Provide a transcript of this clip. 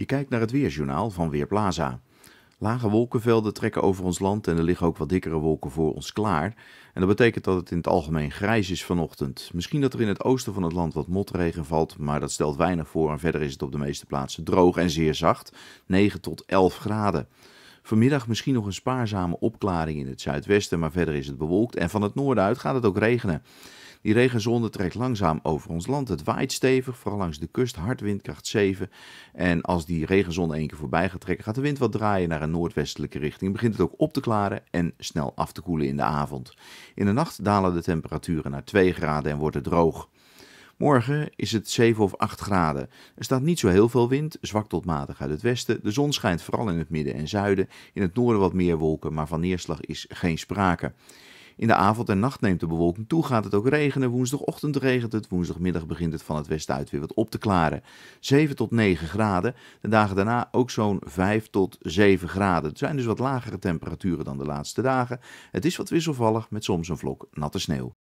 Je kijkt naar het weerjournaal van Weerplaza. Lage wolkenvelden trekken over ons land en er liggen ook wat dikkere wolken voor ons klaar. En dat betekent dat het in het algemeen grijs is vanochtend. Misschien dat er in het oosten van het land wat motregen valt, maar dat stelt weinig voor en verder is het op de meeste plaatsen droog en zeer zacht, 9 tot 11 graden. Vanmiddag misschien nog een spaarzame opklaring in het zuidwesten, maar verder is het bewolkt en van het noorden uit gaat het ook regenen. Die regenzone trekt langzaam over ons land. Het waait stevig, vooral langs de kust, hard windkracht 7. En als die regenzone één keer voorbij gaat trekken, gaat de wind wat draaien naar een noordwestelijke richting. Begint het ook op te klaren en snel af te koelen in de avond. In de nacht dalen de temperaturen naar 2 graden en wordt het droog. Morgen is het 7 of 8 graden. Er staat niet zo heel veel wind, zwak tot matig uit het westen. De zon schijnt vooral in het midden en zuiden. In het noorden wat meer wolken, maar van neerslag is geen sprake. In de avond en nacht neemt de bewolking toe, gaat het ook regenen. Woensdagochtend regent het, woensdagmiddag begint het van het westen uit weer wat op te klaren. 7 tot 9 graden. De dagen daarna ook zo'n 5 tot 7 graden. Het zijn dus wat lagere temperaturen dan de laatste dagen. Het is wat wisselvallig met soms een vlok natte sneeuw.